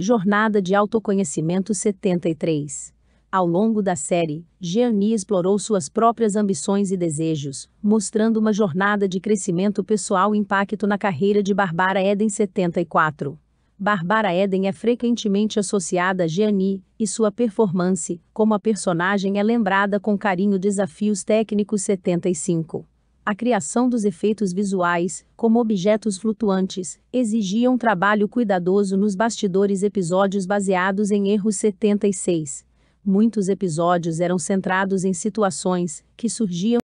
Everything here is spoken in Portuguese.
Jornada de Autoconhecimento 73. Ao longo da série, Jeanne explorou suas próprias ambições e desejos, mostrando uma jornada de crescimento pessoal e impacto na carreira de Barbara Eden 74. Barbara Eden é frequentemente associada a Jeanne, e sua performance, como a personagem é lembrada com carinho Desafios Técnicos 75 a criação dos efeitos visuais, como objetos flutuantes, exigia um trabalho cuidadoso nos bastidores episódios baseados em erros 76. Muitos episódios eram centrados em situações que surgiam